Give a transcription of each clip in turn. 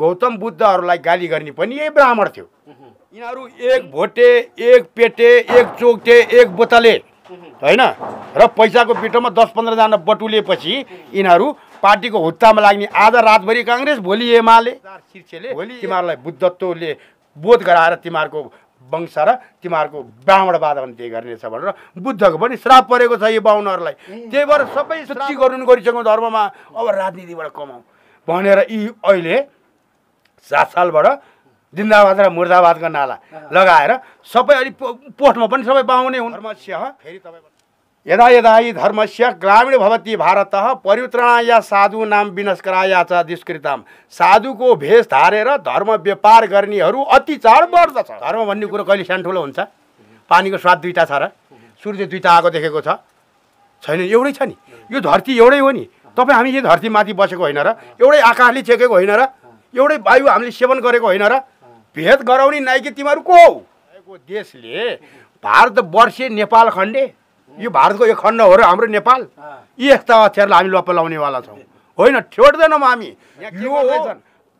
गौतम बुद्धहरूलाई गाली गर्ने पनि यही ब्राह्मण थियो यिनीहरू एक भोटे एक पेटे एक चोकटे एक बोतले होइन र पैसाको पिठोमा दस पन्ध्रजना बटुलेपछि यिनीहरू पार्टीको हुत्तामा लाग्ने आज रातभरि काङ्ग्रेस भोलि एमाले शीर्षले भोलि तिमीहरूलाई बुद्धत्वले बोध गराएर तिमीहरूको वंश र तिमीहरूको ब्राह्मणवाद अन्त्य गर्नेछ भनेर बुद्धको पनि श्राप परेको छ यो बाहुनहरूलाई त्यही भएर सबै सृष्टि गर्नु गरिसक्यौँ धर्ममा अब राजनीतिबाट कमाऊ भनेर यी अहिले सात सालबाट जिन्दाबाद र मुर्दाबादको नाला लगाएर सबै अलिक पोस्टमा पनि सबै बाहुने हुन् धर्मस्य फेरि तपाईँ यदा यदा यी धर्मस्य ग्रामीण भवती भारत परित्रणा या साधु नाम विनस्कराया छ दुष्कृताम साधुको भेष धारेर धर्म व्यापार गर्नेहरू अति चाड बढ्दछ धर्म भन्ने कुरो कहिले सानो ठुलो हुन्छ पानीको स्वाद दुईवटा छ र सूर्य दुईवटा आएको देखेको छ छैन एउटै छ नि यो धरती एउटै हो नि तपाईँ हामी यो धरतीमाथि बसेको होइन र एउटै आकाशले चेकेको होइन र एउटै वायु हामीले सेवन गरेको होइन र भेद गराउने नाइकी तिमीहरू को हौ देशले भारतवर्षे नेपाल खण्डे यो भारतको यो खण्ड हो र हाम्रो नेपाल यी यस्ता अक्षरलाई हामी लप लाउनेवाला छौँ होइन छोड्दैनौँ हामी यो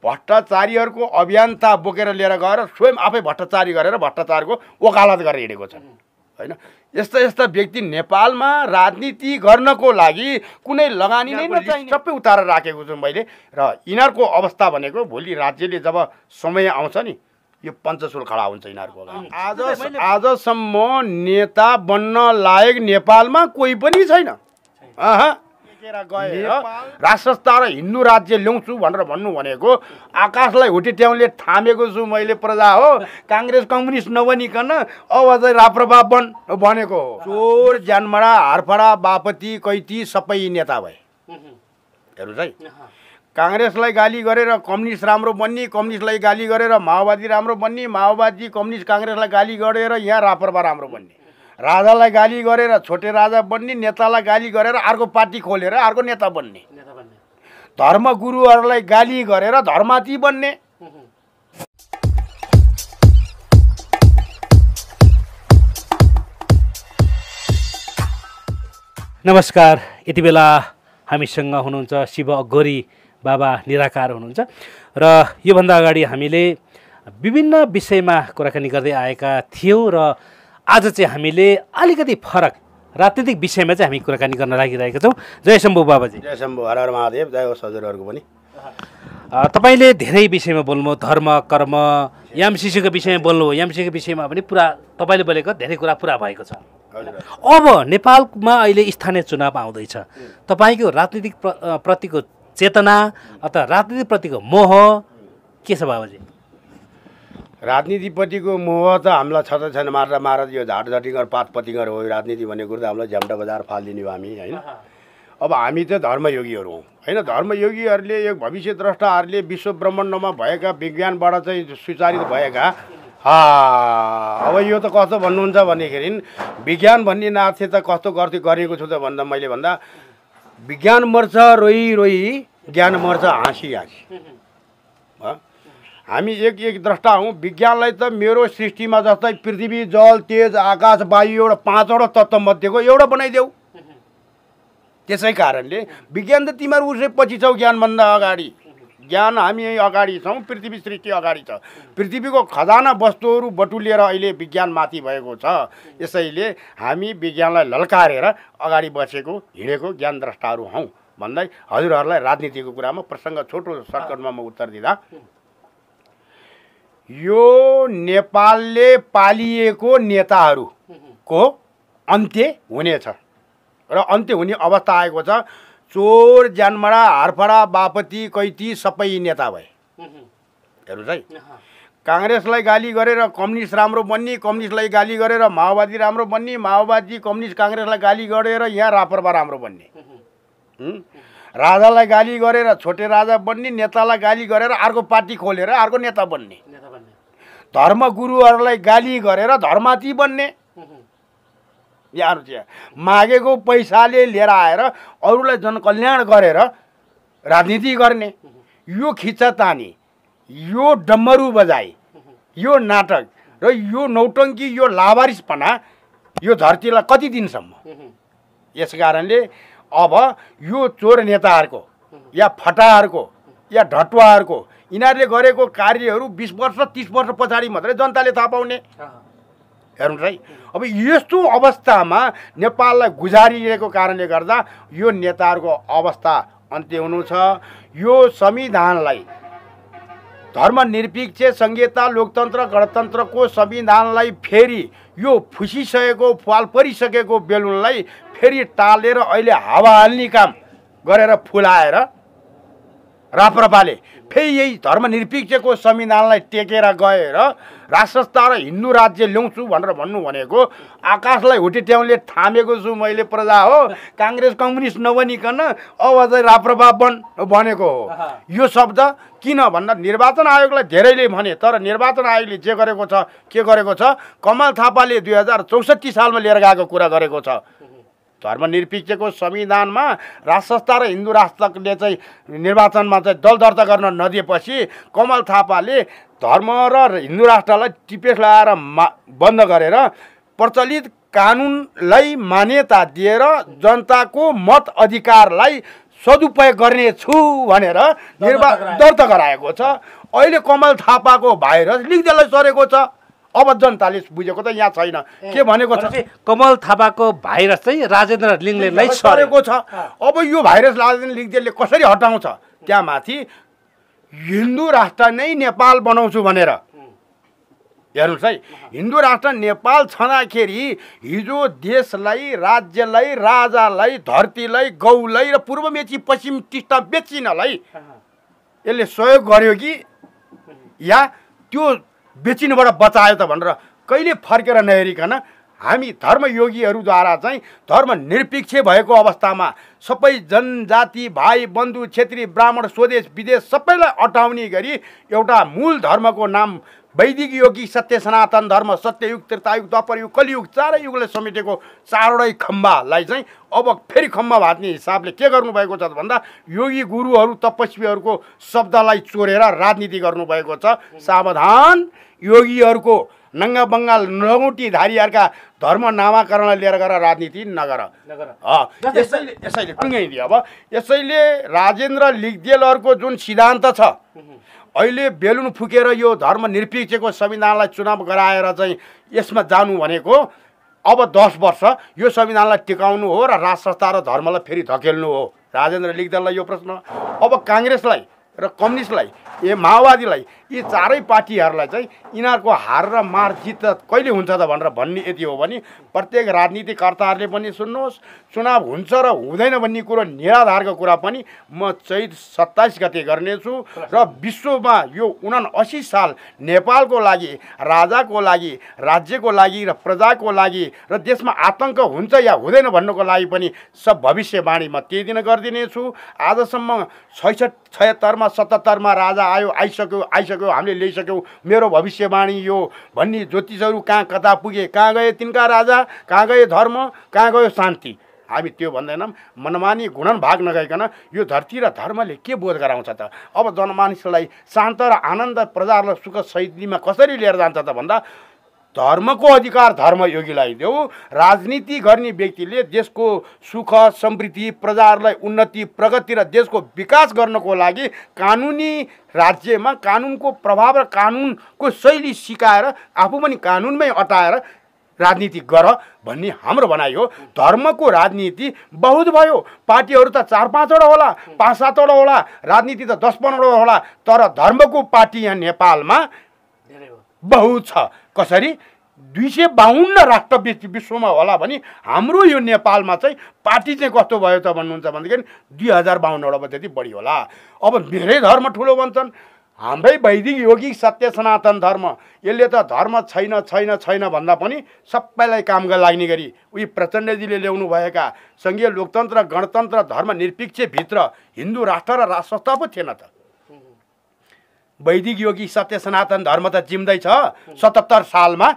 भट्टाचारीहरूको अभियानता बोकेर लिएर गएर स्वयं आफै भट्टाचारी गरेर भट्टाचारको वकालत गरेर हिँडेको छन् होइन यस्ता यस्ता व्यक्ति नेपालमा राजनीति गर्नको लागि कुनै लगानी नै नचाहिने सबै उतारेर राखेको छु मैले र यिनीहरूको अवस्था भनेको भोलि राज्यले जब समय आउँछ नि यो पञ्चशुल खडा हुन्छ यिनीहरूको आज आजसम्म नेता बन्न लायक नेपालमा कोही पनि छैन थाकेर गएर र हिन्दू राज्य ल्याउँछु भनेर भन्नु भनेको आकाशलाई ट्याउले थामेको छु मैले प्रजा हो काङ्ग्रेस कम्युनिस्ट नबनिकन अब चाहिँ राप्रभा बन भनेको हो चोर ज्यानमरा हारफडा बापती कैती सबै नेता भए हेर्नुहोस् है काङ्ग्रेसलाई गाली गरेर कम्युनिस्ट राम्रो बन्ने कम्युनिस्टलाई गाली गरेर माओवादी राम्रो बन्ने माओवादी कम्युनिस्ट काङ्ग्रेसलाई गाली गरेर यहाँ राप्रभा राम्रो बन्ने राजालाई गाली गरेर छोटे राजा बन्ने नेतालाई गाली गरेर अर्को पार्टी खोलेर अर्को नेता बन्ने धर्मगुरुहरूलाई गाली गरेर धर्माती बन्ने नमस्कार यति बेला हामीसँग हुनुहुन्छ शिव अगोरी बाबा निराकार हुनुहुन्छ र योभन्दा अगाडि हामीले विभिन्न विषयमा कुराकानी गर्दै आएका थियौँ र आज चाहिँ हामीले अलिकति फरक राजनीतिक विषयमा चाहिँ हामी कुराकानी गर्न लागिरहेका छौँ जय शम्भु बाबाजी जय शम्भु हर हर महादेव जय होस् हजुरहरूको पनि तपाईँले धेरै विषयमा बोल्नु धर्म कर्म यामसिसीको विषयमा बोल्नुभयो यामशिशुको विषयमा पनि पुरा तपाईँले बोलेको धेरै कुरा पुरा भएको छ अब नेपालमा अहिले स्थानीय चुनाव आउँदैछ तपाईँको राजनीतिक प्रतिको चेतना अथवा राजनीतिक प्रतिको मोह के छ बाबाजी राजनीतिपट्टिको मोह त हामीलाई छ त छैन मारेर मारेर यो झाटझटिङ पातपतिङर हो राजनीति भन्ने कुरो त हामीलाई झ्याम्टा बजार फालिदिने भयो हामी होइन अब हामी त धर्मयोगीहरू हौँ होइन धर्मयोगीहरूले यो भविष्य द्रष्टाहरूले विश्व ब्रह्माण्डमा भएका विज्ञानबाट चाहिँ सुचारित भएका अब यो त कस्तो भन्नुहुन्छ भनेखेरि विज्ञान भन्ने नाथे त कस्तो गर्थे गरेको छु त भन्दा मैले भन्दा विज्ञान मर्छ रोही रोही ज्ञान मर्छ हाँसी हाँसी हामी एक एक द्रष्टा हौँ विज्ञानलाई त मेरो सृष्टिमा जस्तै पृथ्वी जल तेज आकाश वायु एउटा पाँचवटा तत्त्वमध्येको एउटा बनाइदेऊ त्यसै कारणले विज्ञान त तिमीहरू उसै पछि छौ ज्ञानभन्दा अगाडि ज्ञान हामी अगाडि छौँ पृथ्वी सृष्टि अगाडि छ पृथ्वीको खजाना वस्तुहरू बटुलिएर अहिले विज्ञान माथि भएको छ यसैले हामी विज्ञानलाई ललकारेर अगाडि बसेको हिँडेको ज्ञान द्रष्टाहरू हौँ भन्दै हजुरहरूलाई राजनीतिको कुरामा प्रसङ्ग छोटो सर्कटमा म उत्तर दिँदा यो नेपालले पालिएको नेताहरूको अन्त्य हुनेछ र अन्त्य हुने अवस्था आएको छ चोर ज्यानमरा हारफरा बापती कैती सबै नेता भए हेर्नुहोस् है काङ्ग्रेसलाई गाली गरेर कम्युनिस्ट राम्रो बन्ने कम्युनिस्टलाई गाली गरेर माओवादी राम्रो बन्ने माओवादी कम्युनिस्ट काङ्ग्रेसलाई गाली गरेर यहाँ रापरबा राम्रो बन्ने राजालाई गाली गरेर छोटे राजा बन्ने नेतालाई गाली गरेर अर्को पार्टी खोलेर अर्को नेता बन्ने गुरुहरूलाई गाली गरेर धर्माती बन्ने यहाँ चाहिँ मागेको पैसाले लिएर आएर अरूलाई जनकल्याण गरेर राजनीति गर्ने यो खिचातानी यो डम्बरु बजाई यो नाटक र यो नौटङ्की यो लावारिसपना यो धरतीलाई कति दिनसम्म यस कारणले अब यो चोर नेताहरूको या फटाहरूको या ढटुवाहरूको यिनीहरूले गरेको कार्यहरू बिस वर्ष तिस वर्ष पछाडि मात्रै जनताले थाहा पाउने हेर्नुहोस् है अब यस्तो अवस्थामा नेपाललाई गुजारिएको कारणले गर्दा यो नेताहरूको अवस्था अन्त्य हुनु छ यो संविधानलाई धर्मनिरपेक्ष संहिता लोकतन्त्र गणतन्त्रको संविधानलाई फेरि यो फुसिसकेको फुवाल परिसकेको बेलुनलाई फेरि टालेर अहिले हावा हाल्ने काम गरेर फुलाएर राप्रपाले फेरि यही धर्मनिरपेक्षको संविधानलाई टेकेर गएर राष्ट्रस्ता र हिन्दू राज्य ल्याउँछु भनेर भन्नु भनेको आकाशलाई ट्याउले थामेको छु मैले प्रजा हो काङ्ग्रेस कम्युनिस्ट नबनिकन अब चाहिँ राप्रभा बन भनेको हो यो शब्द किन भन्दा निर्वाचन आयोगलाई धेरैले भने तर निर्वाचन आयोगले जे गरेको छ के गरेको छ कमल थापाले दुई हजार चौसठी सालमा लिएर गएको कुरा गरेको छ धर्मनिरपेक्षको संविधानमा राष्ट्र संस्था र हिन्दू राष्ट्रले चाहिँ निर्वाचनमा चाहिँ दल दर्ता गर्न नदिएपछि कमल थापाले धर्म र हिन्दू राष्ट्रलाई टिपेस लगाएर मा बन्द गरेर प्रचलित कानुनलाई मान्यता दिएर जनताको मत अधिकारलाई सदुपयोग गर्नेछु भनेर निर्वा दर्ता गराएको छ अहिले कमल थापाको भाइरस लिङ्गदेललाई सरेको छ अब जनताले बुझेको त यहाँ छैन के भनेको छ कमल थापाको भाइरस चाहिँ राजेन्द्र लिङले नै छरेको छ अब यो भाइरस राजेन्द्र लिङदेलले कसरी हटाउँछ त्यहाँ माथि हिन्दू राष्ट्र नै नेपाल बनाउँछु भनेर हेर्नुहोस् है हिन्दू राष्ट्र नेपाल छँदाखेरि हिजो देशलाई राज्यलाई राजालाई धरतीलाई गौलाई र पूर्व मेची पश्चिम टिस्टा बेचिनलाई यसले सहयोग गर्यो कि या त्यो बेचिनबाट बचायो त भनेर कहिले फर्केर नहेरिकन हामी धर्मयोगीहरूद्वारा चाहिँ धर्म निरपेक्ष भएको अवस्थामा सबै जनजाति भाइ बन्धु छेत्री ब्राह्मण स्वदेश विदेश सबैलाई अटाउने गरी एउटा मूल धर्मको नाम वैदिक योगी सत्य सनातन धर्म सत्ययुग त्रितायुग दपरयुग कलियुग चारै युगले समेटेको चारवटै खम्बालाई चाहिँ अब फेरि खम्बा भात्ने हिसाबले के गर्नुभएको छ भन्दा योगी गुरुहरू तपस्वीहरूको शब्दलाई चोरेर राजनीति गर्नुभएको छ सावधान योगीहरूको नङ्गा बङ्गाल नगौटी धारीहरूका धर्म नामाकरणलाई लिएर गएर राजनीति नगर यसैले यसैले अब यसैले राजेन्द्र लिग्देलहरूको जुन सिद्धान्त छ अहिले बेलुन फुकेर यो धर्म निरपेक्षको संविधानलाई चुनाव गराएर चाहिँ यसमा जानु भनेको अब दस वर्ष यो संविधानलाई टिकाउनु हो र राज संस्था र धर्मलाई फेरि धकेल्नु हो राजेन्द्र लिग्देललाई यो प्रश्न अब काङ्ग्रेसलाई र कम्युनिस्टलाई ए माओवादीलाई यी चारै पार्टीहरूलाई चाहिँ यिनीहरूको हार र मार जित कहिले हुन्छ त भनेर भन्ने यति हो भने प्रत्येक राजनीतिकर्ताहरूले पनि सुन्नुहोस् चुनाव हुन्छ र हुँदैन भन्ने कुरो निराधारको कुरा पनि म चैत सत्ताइस गते गर्नेछु र विश्वमा यो उना असी साल नेपालको लागि राजाको लागि राज्यको लागि र प्रजाको लागि र देशमा आतङ्क हुन्छ या हुँदैन भन्नुको लागि पनि सब भविष्यवाणी म त्यही दिन गरिदिनेछु आजसम्म छैसठ छयत्तरमा सतहत्तरमा राजा आयो आइसक्यो आइसक्यो हामीले ल्याइसक्यौँ मेरो भविष्यवाणी यो भन्ने ज्योतिषहरू कहाँ कता पुगे कहाँ गए तिनका राजा कहाँ गए धर्म कहाँ गयो शान्ति हामी त्यो भन्दैनौँ मनमानी गुणन भाग नगइकन यो धरती र धर्मले के बोध गराउँछ त अब जनमानिसलाई शान्त र आनन्द प्रजा र सुख शैलीमा कसरी लिएर जान्छ त भन्दा धर्मको अधिकार धर्मयोगीलाई देऊ राजनीति गर्ने व्यक्तिले देशको सुख समृद्धि प्रजाहरूलाई उन्नति प्रगति र देशको विकास गर्नको लागि कानुनी राज्यमा कानुनको प्रभाव र कानुनको शैली सिकाएर आफू पनि कानुनमै अटाएर राजनीति गर भन्ने हाम्रो भनाइ हो धर्मको राजनीति बहुत भयो पार्टीहरू त चार पाँचवटा होला पाँच सातवटा होला राजनीति त दस पन्ध्रवटा होला तर धर्मको पार्टी यहाँ नेपालमा बहुत छ कसरी दुई सय बाहन्न राष्ट्र विश्वमा होला भने हाम्रो यो नेपालमा चाहिँ पार्टी चाहिँ कस्तो भयो त भन्नुहुन्छ भनेदेखि दुई हजार बाहन्नवटा त्यति बढी होला अब मेरै धर्म ठुलो भन्छन् हाम्रै वैदिक योगिक सत्य सनातन धर्म यसले त धर्म छैन छैन छैन भन्दा पनि सबैलाई काम लाग्ने गरी उही प्रचण्डजीले ल्याउनुभएका सङ्घीय लोकतन्त्र गणतन्त्र धर्मनिरपेक्षभित्र हिन्दू राष्ट्र र राष्ट्र पो थिएन त वैदिक योगी सत्य सनातन धर्म त जिम्दैछ सतहत्तर सालमा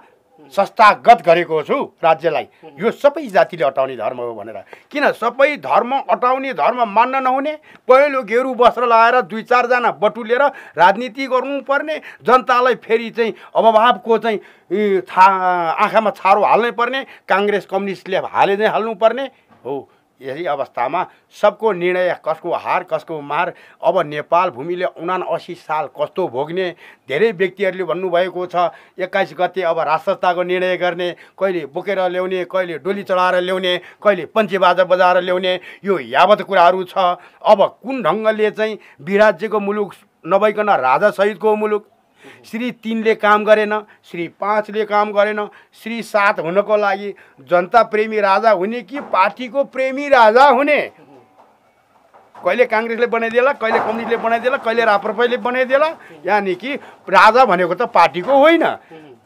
संस्थागत गरेको छु राज्यलाई यो सबै जातिले अटाउने धर्म हो भनेर किन सबै धर्म अटाउने धर्म मान्न नहुने पहिलो घेरु वस्त्र लगाएर दुई चारजना बटुलेर राजनीति गर्नुपर्ने जनतालाई फेरि चाहिँ अभावको चाहिँ छा आँखामा छारो हाल्नै पर्ने काङ्ग्रेस कम्युनिस्टले हाले नै हाल्नुपर्ने हो यही अवस्थामा सबको निर्णय कसको हार कसको मार अब नेपाल भूमिले असी साल कस्तो भोग्ने धेरै व्यक्तिहरूले भन्नुभएको छ एक्काइस गते अब राष्ट्रताको निर्णय गर्ने कहिले बोकेर ल्याउने कहिले डोली चढाएर ल्याउने कहिले पञ्चे बाजा बजाएर ल्याउने यो यावत कुराहरू छ अब कुन ढङ्गले चाहिँ विराज्यको मुलुक नभइकन राजासहितको मुलुक श्री तिनले काम गरेन श्री पाँचले काम गरेन श्री सात हुनको लागि जनता प्रेमी राजा हुने कि पार्टीको प्रेमी राजा हुने कहिले काङ्ग्रेसले बनाइदिएला कहिले कम्युनिस्टले बनाइदिएला कहिले राप्रपाले बनाइदिएला यानि कि राजा भनेको त पार्टीको होइन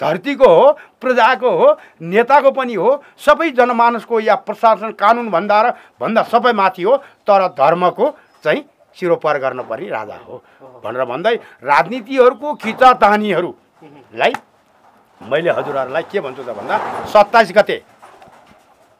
धरतीको हो प्रजाको हो नेताको पनि हो सबै जनमानसको या प्रशासन कानुन भन्दा र भन्दा सबै माथि हो तर धर्मको चाहिँ सिरोपर गर्नुपर्ने राजा हो भनेर भन्दै राजनीतिहरूको खिचातानीहरूलाई मैले हजुरहरूलाई के भन्छु त भन्दा सत्ताइस गते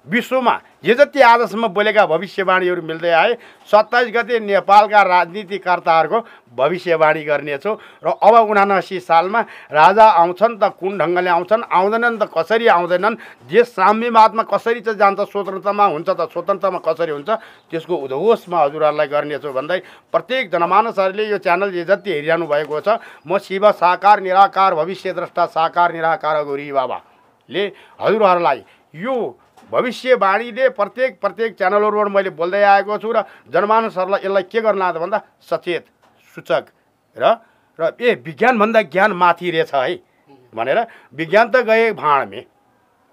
विश्वमा जे जति आजसम्म बोलेका भविष्यवाणीहरू मिल्दै आए सत्ताइस गते नेपालका राजनीतिकर्ताहरूको भविष्यवाणी गर्नेछौँ र अब उनासी सालमा राजा आउँछन् त कुन ढङ्गले आउँछन् आउँदैनन् त कसरी आउँदैनन् देश साम्यवादमा कसरी चाहिँ जान्छ स्वतन्त्रतामा हुन्छ त स्वतन्त्रमा कसरी हुन्छ त्यसको उद्घोष म हजुरहरूलाई गर्नेछु भन्दै प्रत्येक जनमानसहरूले यो च्यानल जति हेरिरहनु भएको छ म शिव साकार निराकार भविष्य द्रष्टा साकार निराकार गौरी बाबाले हजुरहरूलाई यो भविष्यवाणीले प्रत्येक प्रत्येक च्यानलहरूबाट मैले बोल्दै आएको छु र जनमानसहरूलाई यसलाई के गर्नु आँदा भन्दा सचेत सूचक र र ए विज्ञानभन्दा ज्ञान माथि रहेछ है भनेर विज्ञान त गए भाँडमे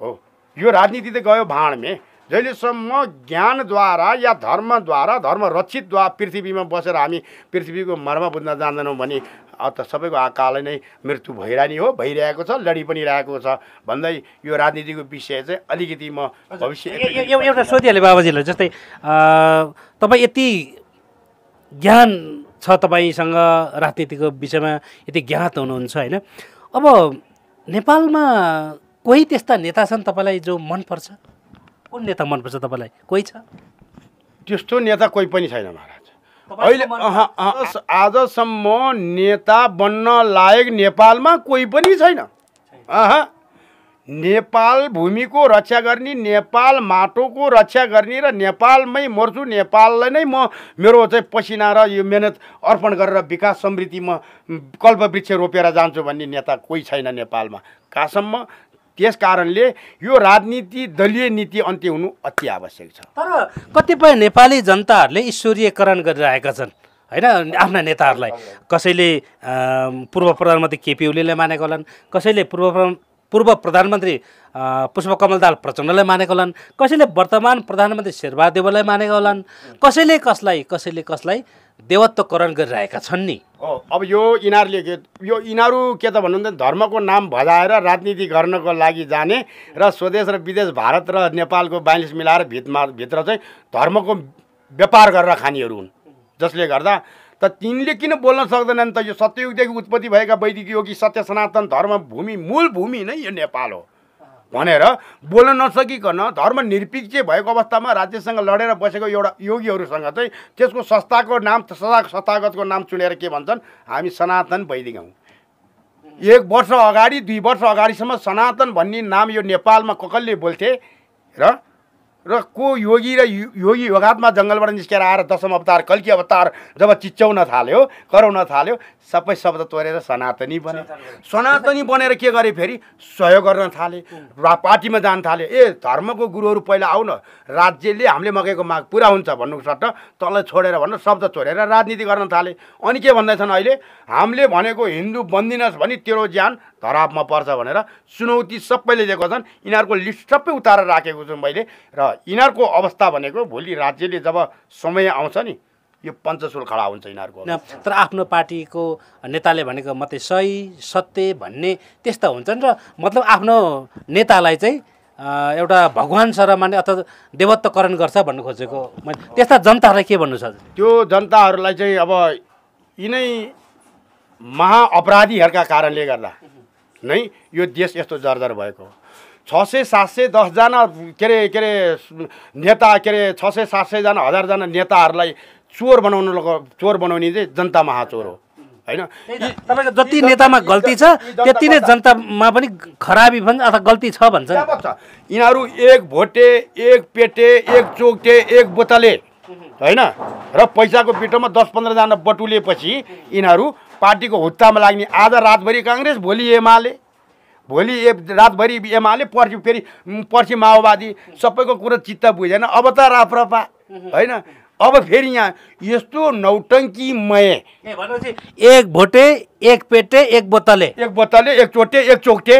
हो यो राजनीति त गयो भाँडमे जहिलेसम्म ज्ञानद्वारा या धर्मद्वारा धर्म रक्षितद्वारा पृथ्वीमा बसेर हामी पृथ्वीको मर्म बुझ्न जान्दैनौँ भने त सबैको आकालै नै मृत्यु भइरहने हो भइरहेको छ लडी पनि रहेको छ भन्दै यो राजनीतिको विषय चाहिँ अलिकति म भविष्य एउटा सोधिहालेँ बाबाजीलाई जस्तै तपाईँ यति ज्ञान छ तपाईँसँग राजनीतिको विषयमा यति ज्ञात हुनुहुन्छ होइन अब नेपालमा कोही त्यस्ता नेता छन् तपाईँलाई जो मनपर्छ कुन नेता मनपर्छ तपाईँलाई कोही छ त्यस्तो नेता कोही पनि छैन महाराज अहिले आजसम्म नेता बन्न लायक नेपालमा कोही पनि छैन नेपाल भूमिको रक्षा गर्ने नेपाल माटोको रक्षा गर्ने र नेपालमै मर्छु नेपाललाई नै म मेरो चाहिँ पसिना र यो मेहनत अर्पण गरेर विकास समृद्धि म कल्पवृक्ष रोपेर जान्छु भन्ने नेता कोही छैन नेपालमा कहाँसम्म त्यस कारणले यो राजनीति दलीय नीति अन्त्य हुनु अति आवश्यक छ तर कतिपय नेपाली जनताहरूले ईश्वरीयकरण गरिरहेका छन् होइन आफ्ना नेताहरूलाई कसैले पूर्व प्रधानमन्त्री केपी ओलीले मानेको होलान् कसैले पूर्व पूर्व प्रधानमन्त्री पुष्पकमल दाल प्रचण्डलाई मानेको होलान् कसैले वर्तमान प्रधानमन्त्री शेरबहादेवलाई मानेको होलान् कसैले कसलाई कसैले कसलाई देवत्वकरण गरिरहेका छन् नि अब यो यिनीहरूले के यो यिनीहरू के त भन्नु धर्मको नाम भजाएर राजनीति गर्नको लागि जाने र स्वदेश र विदेश भारत र नेपालको ब्यालेन्स मिलाएर भित्रमा भित्र चाहिँ धर्मको व्यापार गरेर खानेहरू हुन् जसले गर्दा त तिनले किन बोल्न सक्दैनन् त यो सत्ययुगदेखि उत्पत्ति भएका वैदिक योगी सत्य सनातन धर्म भूमि मूल भूमि नै यो नेपाल हो भनेर बोल्न नसकिकन धर्मनिरपेक्ष भएको अवस्थामा राज्यसँग लडेर बसेको एउटा योगीहरूसँग चाहिँ त्यसको संस्थाको नाम सदा संस्थागतको नाम चुनेर के भन्छन् हामी सनातन वैदिक हौँ एक वर्ष अगाडि दुई वर्ष अगाडिसम्म सनातन भन्ने नाम यो नेपालमा कसले बोल्थे र र को योगी र योगी योगात्मा जङ्गलबाट निस्केर आएर दशम अवतार कल्की अवतार जब चिच्याउन थाल्यो कराउन थाल्यो सबै शब्द तोरेर सनातनी बने सनातनी बनेर के गरे फेरि सहयोग गर्न थाले रा पार्टीमा जान थाले ए धर्मको गुरुहरू पहिला आउन राज्यले हामीले मगेको माग पुरा हुन्छ भन्नु सट्ट तँलाई छोडेर भन्नु शब्द छोडेर राजनीति गर्न थाले अनि के भन्दैछन् अहिले हामीले भनेको हिन्दू बन्दिनस् भने तेरो ज्यान धरापमा पर्छ भनेर चुनौती सबैले दिएको छन् यिनीहरूको लिस्ट सबै उतारेर राखेको छु मैले र यिनीहरूको अवस्था भनेको भोलि राज्यले जब समय आउँछ नि यो पञ्चशुल खडा हुन्छ यिनीहरूको तर आफ्नो पार्टीको नेताले भनेको मात्रै सही सत्य भन्ने त्यस्ता हुन्छन् र मतलब आफ्नो नेतालाई चाहिँ एउटा भगवान् सर माने अथवा देवत्वकरण गर्छ भन्नु खोजेको त्यस्ता जनताहरूलाई के भन्नु छ त्यो जनताहरूलाई चाहिँ अब यिनै महाअपराधीहरूका कारणले गर्दा नै यो देश यस्तो जर्जर भएको छ सय सात सय दसजना के अरे के अरे नेता के अरे छ सय सात सयजना हजारजना नेताहरूलाई चोर बनाउनु लग चोर बनाउने चाहिँ जनता महाचोर हो होइन तपाईँको जति नेतामा गल्ती छ त्यति नै जनतामा पनि खराबी भन्छ अथवा गल्ती छ भन्छ यिनीहरू एक भोटे एक पेटे एक चोकटे एक बोतले होइन र पैसाको बिटोमा दस पन्ध्रजना बटुलेपछि यिनीहरू पार्टीको हुत्तामा लाग्ने आज रातभरि काङ्ग्रेस भोलि एमाले भोलि ए रातभरि एमाले पर्सि फेरि पर्सि माओवादी सबैको कुरो चित्त बुझेन अब त राप्रपा होइन अब फेरि यहाँ यस्तो नौटङ्कीमय मय एक भोटे एक पेटे एक बोतले एक बोतले एक चोटे एक चोकटे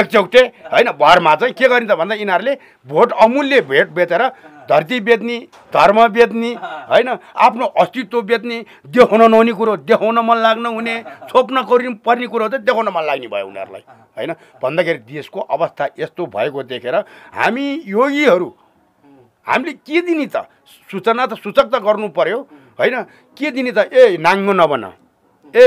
एक चोकटे होइन भरमा चाहिँ के गरिन्छ भन्दा यिनीहरूले भोट अमूल्य भेट बेचेर धरती बेच्ने धर्म बेच्ने होइन आफ्नो अस्तित्व बेच्ने देखाउन नहुने कुरो देखाउन मन लाग्न हुने छोप्न कोरि पर्ने कुरो चाहिँ देखाउन मन लाग्ने भयो उनीहरूलाई होइन भन्दाखेरि देशको अवस्था यस्तो भएको देखेर हामी योगीहरू हामीले के दिने त सूचना त सूचक त गर्नु पर्यो होइन के दिने त ए नाङ्गो नबन ए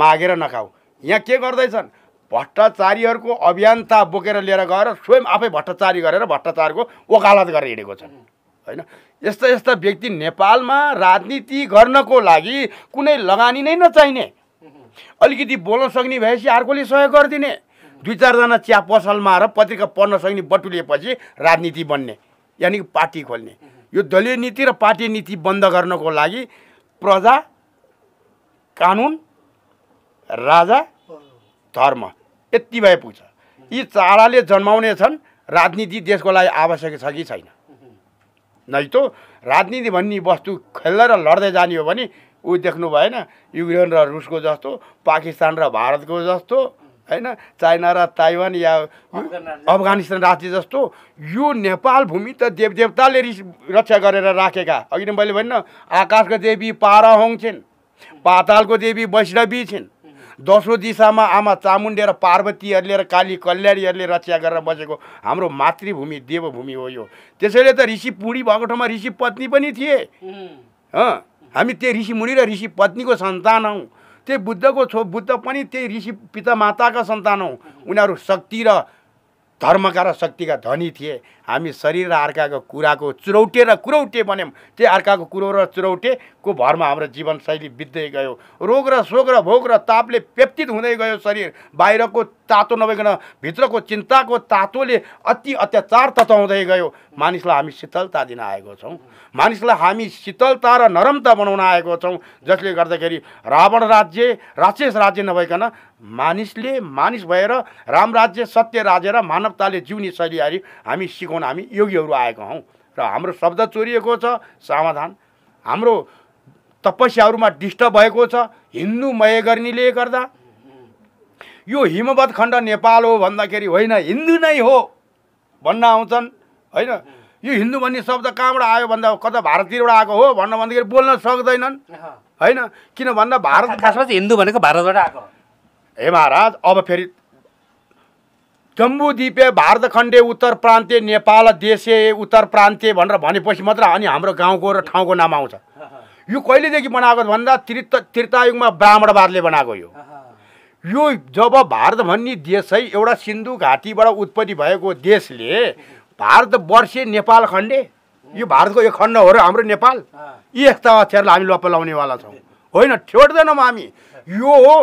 मागेर नखाऊ यहाँ के गर्दैछन् भट्टाचार्यहरूको अभियन्ता बोकेर लिएर गएर स्वयं आफै भट्टाचार्य गरेर भट्टाचार्यको वकालत गरेर हिँडेको छन् होइन यस्ता यस्ता व्यक्ति नेपालमा राजनीति गर्नको लागि कुनै लगानी नै नचाहिने अलिकति बोल्न सक्ने भएपछि अर्कोले सहयोग गरिदिने दुई चारजना चिया पसलमा र पत्रिका पढ्न सक्ने बटुलिएपछि राजनीति बन्ने यानि पार्टी खोल्ने यो दलीय नीति र पार्टी नीति बन्द गर्नको लागि प्रजा कानुन राजा धर्म यति भए पुग्छ यी चाराले जन्माउने छन् राजनीति देशको लागि आवश्यक छ कि छैन नै त राजनीति भन्ने वस्तु खेल्दै र लड्दै जाने हो भने ऊ देख्नु भएन युक्रेन र रुसको जस्तो पाकिस्तान र भारतको जस्तो होइन चाइना र ताइवान या अफगानिस्तान राज्य जस्तो यो नेपाल भूमि त देव देवदेवताले रक्षा गरेर राखेका अघि नै मैले भन्न आकाशको देवी पारा हुन्छन् पातालको देवी वैष्णवी छिन् दसौँ दिशामा आमा चामुण्डे र पार्वतीहरूले र काली कल्याणीहरूले रक्षा गरेर बसेको हाम्रो मातृभूमि देवभूमि हो यो त्यसैले त ऋषि पुडी भएको ठाउँमा ऋषि पत्नी पनि थिए हामी त्यही मुनि र ऋषि पत्नीको सन्तान हौ त्यही बुद्धको छो बुद्ध पनि त्यही ऋषि पिता माताका सन्तान हौ उनीहरू शक्ति र धर्मका र शक्तिका धनी थिए हामी शरीर र अर्काको कुराको चुरौटे र कुरौटे बन्यौँ त्यही अर्काको कुरो र चुरौटे को भरमा हाम्रो जीवनशैली बित्दै गयो रोग र शोक र भोग र तापले पेप्तित हुँदै गयो शरीर बाहिरको तातो नभइकन भित्रको चिन्ताको तातोले अति अत्याचार तताउँदै गयो मानिसलाई हामी शीतलता दिन आएको छौँ मानिसलाई हामी शीतलता र नरमता बनाउन आएको छौँ जसले गर्दाखेरि रावण राज्य राक्षस राज्य नभइकन मानिसले मानिस भएर राम राज्य सत्य राज्य र मानवताले जिउने शैली हामी सिकाउन हामी योगीहरू आएको हौँ र हाम्रो शब्द चोरिएको छ समाधान हाम्रो तपस्याहरूमा डिस्टर्ब भएको छ हिन्दू गर्नेले गर्दा यो हिमवत खण्ड नेपाल हो भन्दाखेरि होइन हिन्दू नै हो भन्न आउँछन् होइन यो हिन्दू भन्ने शब्द कहाँबाट आयो भन्दा कता भारततिरबाट आएको हो भन्न भन्दाखेरि बोल्न सक्दैनन् होइन किन भन्दा भारत खासमा चाहिँ हिन्दू भनेको भारतबाट आएको हे महाराज अब फेरि जम्बुद्वीपे भारत खण्डे उत्तर प्रान्त्य नेपाल देशे उत्तर प्रान्तीय भनेर भनेपछि मात्र अनि हाम्रो गाउँको र ठाउँको नाम आउँछ यो कहिलेदेखि बनाएको भन्दा त्रित त्रितायुगमा ब्राह्मणवादले बनाएको यो यो जब भारत भन्ने देश है एउटा सिन्धु घाटीबाट उत्पत्ति भएको देशले भारत वर्षे नेपाल खण्डे यो भारतको यो खण्ड हो र हाम्रो नेपाल यी यस्ता अक्षरलाई हामी लप लाउनेवाला छौँ होइन छोड्दैनौँ हामी यो हो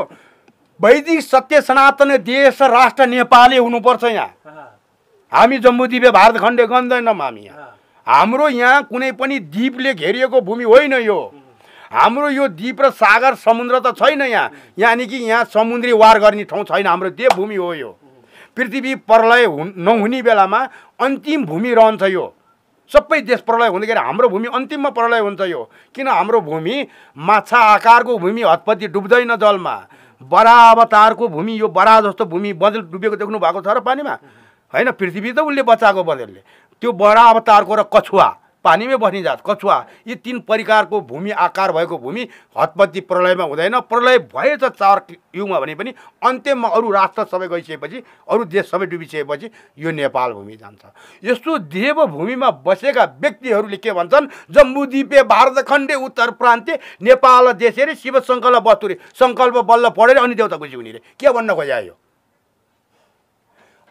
वैदिक सत्य सनातन देश राष्ट्र नेपाली हुनुपर्छ यहाँ हामी जम्बुद्वीपे भारत खण्डे गन्दैनौँ हामी यहाँ हाम्रो यहाँ कुनै पनि द्वीपले घेरिएको भूमि होइन यो हाम्रो यो द्वीप र सागर समुद्र त छैन यहाँ यानि कि यहाँ समुद्री वार गर्ने ठाउँ छैन हाम्रो त्यो भूमि हो यो पृथ्वी प्रलय हु नहुने बेलामा अन्तिम भूमि रहन्छ यो सबै देश प्रलय हुँदाखेरि हाम्रो भूमि अन्तिममा प्रलय हुन्छ यो किन हाम्रो भूमि माछा आकारको भूमि हतपत्ती डुब्दैन जलमा बरा अवतारको भूमि यो बरा जस्तो भूमि बदल डुबेको देख्नु भएको छ र पानीमा होइन पृथ्वी त उसले बचाएको बदलले त्यो बडा अवतारको र कछुवा पानीमै बस्ने जात कछुवा यी तिन परिकारको भूमि आकार भएको भूमि हतपत्ती प्रलयमा हुँदैन प्रलय भएछ चार युगमा भने पनि अन्त्यमा अरू राष्ट्र सबै गइसकेपछि अरू देश सबै डुबिसकेपछि यो नेपाल भूमि जान्छ यस्तो देवभूमिमा बसेका व्यक्तिहरूले के भन्छन् जम्बुद्वीपे भारतखण्डे उत्तर प्रान्ते नेपाल देशे रे शिव सङ्कल्प बस्तुरे सङ्कल्प बल्ल पढेर अनि देउता गुजी हुने रे के भन्न खोजायो यो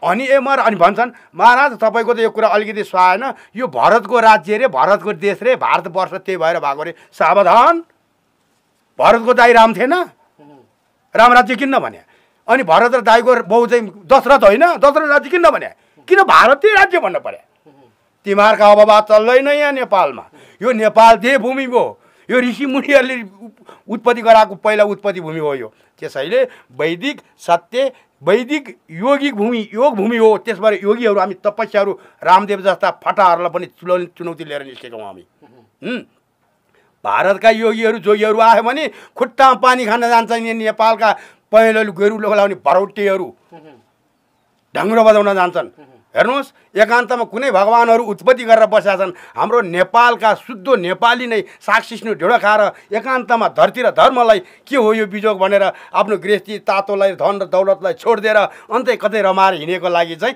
अनि ए म अनि भन्छन् महाराज तपाईँको त यो कुरा अलिकति सुहाएन यो भरतको राज्य रे भरतको देश रे भारतवर्ष त्यही भएर भएको रे सावधान भरतको दाई राम थिएन राम राज्य किन्न भने अनि भरत र दाईको बहु चाहिँ दशरथ होइन दशरथ राज्य किन्न भने किन भारतीय राज्य भन्नु पर्यो तिमीहरूको अभाव चल्दैन यहाँ नेपालमा यो नेपाल भूमि हो यो ऋषि ऋषिमुनिहरूले उत्पत्ति गराएको पहिला उत्पत्ति भूमि हो यो त्यसैले वैदिक सत्य वैदिक योगिक भूमि योग भूमि हो त्यसबाट योगीहरू हामी तपस्याहरू रामदेव जस्ता फटाहरूलाई पनि चुनौती लिएर निस्केका हामी भारतका योगीहरू जोगीहरू आयो भने खुट्टामा पानी खान जान्छ नि नेपालका पहेँलो गोरु लगाउने भरौटेहरू ढङ्ग्रो बजाउन जान्छन् हेर्नुहोस् एकान्तमा कुनै भगवान्हरू उत्पत्ति गरेर बसेका छन् हाम्रो नेपालका शुद्ध नेपाली नै साक्षिष्णु ढिँडो खाएर एकान्तमा धरती र धर्मलाई के हो यो बिजोग भनेर आफ्नो गृहस्थी तातोलाई धन र दौलतलाई छोडिदिएर अन्तै कतै रमाएर हिँडेको लागि चाहिँ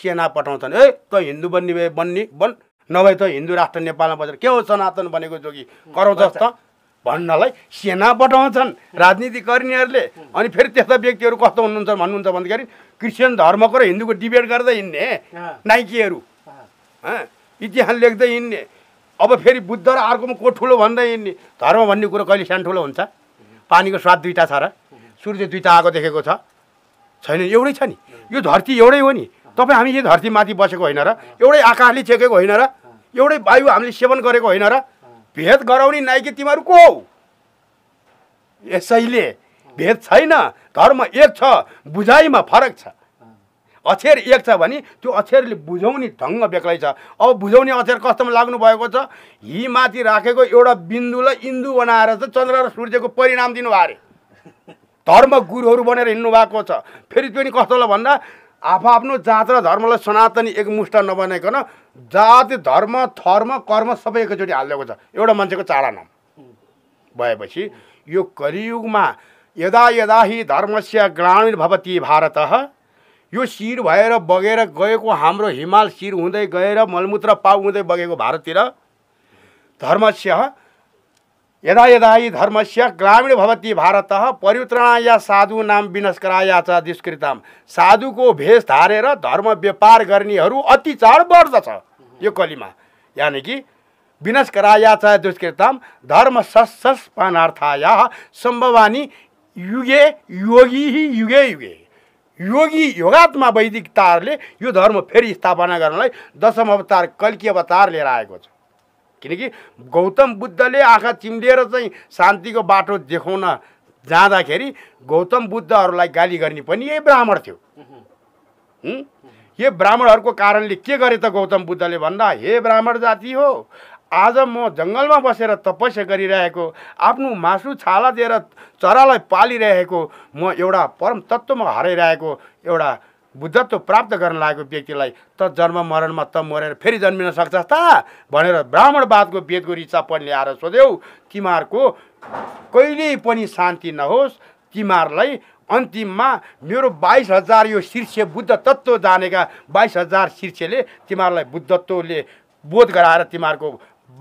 सेना पठाउँछन् ए त हिन्दू बन्ने भए बन्ने बन नभए त हिन्दू राष्ट्र नेपालमा बसेर के हो सनातन भनेको जो कि कराउँछ त भन्नलाई सेना बटाउँछन् राजनीति गर्नेहरूले अनि फेरि त्यस्ता व्यक्तिहरू कस्तो हुनुहुन्छ भन्नुहुन्छ भन्दाखेरि क्रिस्चियन धर्मको र हिन्दूको डिबेट गर्दै हिँड्ने नाइकीहरू इतिहास लेख्दै हिँड्ने अब फेरि बुद्ध र अर्कोमा को ठुलो भन्दै हिँड्ने धर्म भन्ने कुरो कहिले सानो ठुलो हुन्छ पानीको स्वाद दुइटा छ र सूर्य दुइटा आएको देखेको छ छैन एउटै छ नि यो धरती एउटै हो नि तपाईँ हामी यो धरतीमाथि बसेको होइन र एउटै आकाशले छेकेको होइन र एउटै वायु हामीले सेवन गरेको होइन र भेद गराउने नाइकी तिमीहरू को हौ यसैले भेद छैन धर्म एक छ बुझाइमा फरक छ अक्षर एक छ भने त्यो अक्षरले बुझाउने ढङ्ग बेग्लै छ अब बुझाउने अक्षर कस्तोमा लाग्नु भएको छ हिमाथि राखेको एउटा बिन्दुलाई इन्दु बनाएर चाहिँ चन्द्र र सूर्यको परिणाम दिनुभयो धर्म गुरुहरू बनेर हिँड्नु भएको छ फेरि त्यो पनि कस्तोलाई भन्दा आफ्नो जात र धर्मलाई सनातनी एकमुष्ट नबनाइकन जात धर्म थर्म कर्म सबै एकचोटि हालिदिएको छ एउटा मान्छेको चाडा नाम भएपछि यो कलियुगमा यदा यदा हि धर्मस्य ग्रामीण भवती भारत यो शिर भएर बगेर गएको हाम्रो हिमाल शिर हुँदै गएर मलमूत्र पाउ हुँदै बगेको भारततिर धर्मस्य यदा यदा यी धर्मस्य ग्रामीण भवति भारत परिवर्तनाय साधु नाम विनस्कराया च दुष्कृताम साधुको भेष धारेर धर्म व्यापार गर्नेहरू अति चाड बढ्दछ यो कलिमा यानि कि विनस्कराया च दुष्कृताम धर्म सस्सपानार्थाया सम्भवानी युगे योगी युगे युगे योगी योगात्मा वैदिकताहरूले यो धर्म फेरि स्थापना गर्नलाई दशम अवतार कल्की अवतार लिएर आएको छ किनकि गौतम बुद्धले आँखा चिम्लिएर चाहिँ शान्तिको बाटो देखाउन जाँदाखेरि गौतम बुद्धहरूलाई गाली गर्ने पनि यही ब्राह्मण थियो यो ब्राह्मणहरूको कारणले के गरे त गौतम बुद्धले भन्दा हे ब्राह्मण जाति हो आज म जङ्गलमा बसेर तपस्या गरिरहेको आफ्नो मासु छाला दिएर चरालाई पालिरहेको म एउटा परम तत्त्वमा हराइरहेको एउटा बुद्धत्व प्राप्त गर्न लागेको व्यक्तिलाई त जन्म मरणमा त मरेर फेरि जन्मिन सक्छस् त भनेर ब्राह्मणवादको वेदको रिचा पनि ल्याएर सोध्यौ तिमीहरूको कहिले पनि शान्ति नहोस् तिमीहरूलाई अन्तिममा मेरो बाइस हजार यो शीर्ष बुद्ध तत्त्व जानेका बाइस हजार शीर्षले तिमीहरूलाई बुद्धत्वले बोध गराएर तिमीहरूको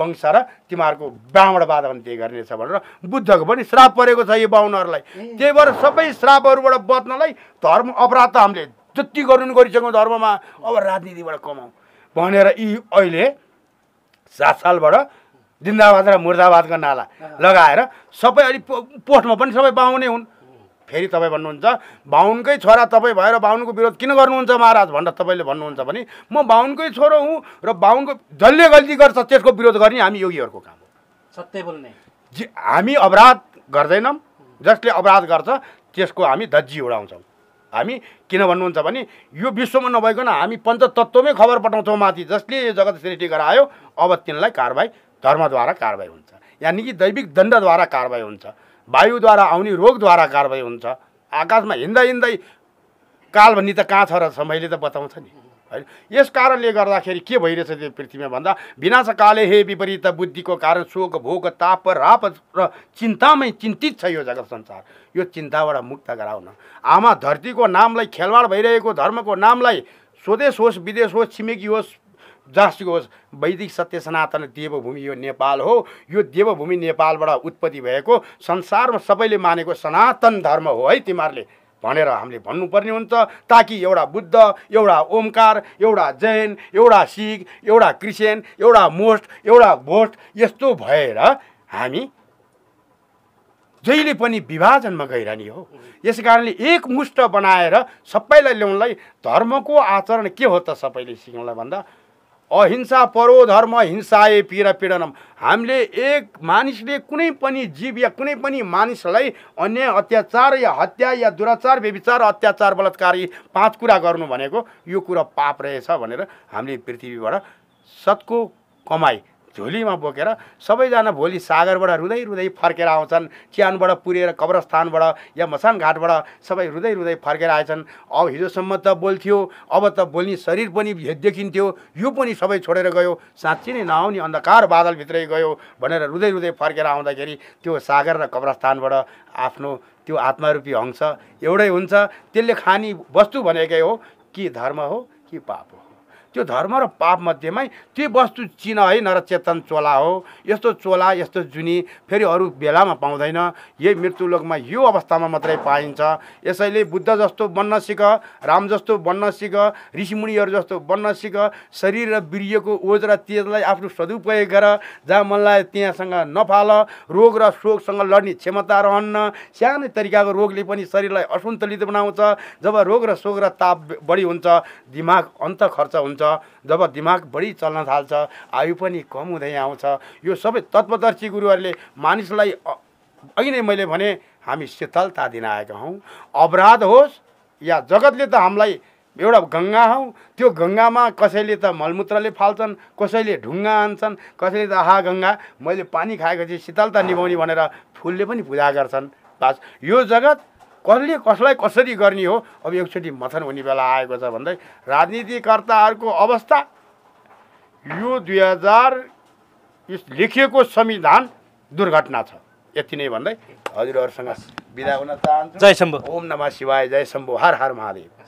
वंश र तिमीहरूको ब्राह्मणवाद अन्त्य गर्नेछ भनेर बुद्धको पनि श्राप परेको छ यो बाहुनहरूलाई त्यही भएर सबै श्रापहरूबाट बच्नलाई धर्म अपराध त हामीले जति गर्नु गरिसक्यौँ धर्ममा अब राजनीतिबाट कमाउँ भनेर यी अहिले सात सालबाट जिन्दाबाद र मुर्दाबादको नाला लगाएर सबै अलिक पोस्टमा पनि सबै बाहुनै हुन् फेरि तपाईँ भन्नुहुन्छ बाहुनकै छोरा तपाईँ भएर बाहुनको विरोध किन गर्नुहुन्छ महाराज भनेर तपाईँले भन्नुहुन्छ भने म बाहुनकै छोरो हुँ र बाहुनको जसले गल्ती गर्छ त्यसको विरोध गर्ने हामी योगीहरूको काम हो सत्य बोल्ने जे हामी अपराध गर्दैनौँ जसले अपराध गर्छ त्यसको हामी धज्जी उडाउँछौँ हामी किन भन्नुहुन्छ भने यो विश्वमा नभइकन हामी पञ्चतत्त्वमै खबर पठाउँछौँ माथि जसले यो जगत सृष्टि गरायो अब तिनलाई कारवाही धर्मद्वारा कारवाही हुन्छ यानि कि दैविक दण्डद्वारा कारवाही हुन्छ वायुद्वारा आउने रोगद्वारा कारवाही हुन्छ आकाशमा हिँड्दा हिँड्दै काल भन्ने त कहाँ छ र समयले त बताउँछ नि होइन यस कारणले गर्दाखेरि के भइरहेछ त्यो पृथ्वीमा भन्दा विनाशकाले हे विपरीत बुद्धिको कारण शोक भोग ताप राप र चिन्तामै चिन्तित छ यो जगत संसार यो चिन्ताबाट मुक्त गराउन आमा धरतीको नामलाई खेलवाड भइरहेको धर्मको नामलाई स्वदेश होस् विदेश होस् छिमेकी होस् जास्तिको होस् वैदिक सत्य सनातन देवभूमि यो नेपाल हो यो देवभूमि नेपालबाट उत्पत्ति भएको संसारमा सबैले मानेको सनातन धर्म हो है तिमीहरूले भनेर हामीले भन्नुपर्ने हुन्छ ताकि एउटा बुद्ध एउटा ओमकार एउटा जैन एउटा सिख एउटा क्रिस्चियन एउटा मोस्ट एउटा भोस्ट यस्तो भएर हामी जहिले पनि विभाजनमा गइरहने हो यस कारणले एकमुष्ट बनाएर सबैलाई ल्याउनलाई धर्मको आचरण के हो त सबैले सिक्नलाई भन्दा अहिंसा परो धर्म हिंसाए पीर पीडनम हामीले एक मानिसले कुनै पनि जीव या कुनै पनि मानिसलाई अन्य अत्याचार या हत्या या दुराचार व्यविचार अत्याचार बलात्कार यी पाँच कुरा गर्नु भनेको यो कुरा पाप रहेछ भनेर हामीले पृथ्वीबाट सत्को कमाई झोलीमा बोकेर सबैजना भोलि सागरबाट रुँदै रुँदै फर्केर आउँछन् च्यानबाट पुरेर कब्रस्थानबाट या मसान घाटबाट सबै रुँदै रुँदै फर्केर आएछन् अब हिजोसम्म त बोल्थ्यो अब त बोल्ने शरीर पनि देखिन्थ्यो यो पनि सबै छोडेर गयो साँच्ची नै नआउने अन्धकार बादलभित्रै गयो भनेर रुँदै रुँदै फर्केर आउँदाखेरि त्यो सागर र कब्रस्थानबाट आफ्नो त्यो आत्मारूपी अंश एउटै हुन्छ त्यसले खाने वस्तु भनेकै हो कि धर्म हो कि पाप हो त्यो धर्म र पाप मध्येमै त्यो वस्तु चिन है नरचेतन चेतन चोला हो यस्तो चोला यस्तो जुनी फेरि अरू बेलामा पाउँदैन यही मृत्युलोकमा यो अवस्थामा मात्रै पाइन्छ यसैले बुद्ध जस्तो बन्न सिक राम जस्तो बन्न सिक ऋषिमुनिहरू जस्तो बन्न सिक शरीर र बिर्यको ओज र तेजलाई आफ्नो सदुपयोग गर जहाँ मनलाई त्यहाँसँग नफाल रोग र शोकसँग लड्ने क्षमता रहन्न सानै तरिकाको रोगले पनि शरीरलाई असन्तुलित बनाउँछ जब रोग र शोक र ताप बढी हुन्छ दिमाग अन्त खर्च हुन्छ जब दिमाग बढी चल्न थाल्छ आयु पनि कम हुँदै आउँछ यो सबै तत्त्वदर्शी गुरुहरूले मानिसलाई अघि नै मैले भने हामी शीतलता दिन आएका हौँ अपराध होस् या जगतले त हामीलाई एउटा गङ्गा हौ त्यो गङ्गामा कसैले त मलमूत्रले फाल्छन् कसैले ढुङ्गा हान्छन् कसैले त आहा गङ्गा मैले पानी खाएको चाहिँ शीतलता निभाउने भनेर फुलले पनि पूजा गर्छन् बास यो जगत कसले कसलाई कसरी गर्ने हो अब एकचोटि मथन हुने बेला आएको छ भन्दै राजनीतिकर्ताहरूको अवस्था यो दुई हजार लेखिएको संविधान दुर्घटना छ यति नै भन्दै हजुरहरूसँग बिदा हुन चाहन्छु जय शम्भु ओम नमः शिवाय जय शम्भु हर हर महादेव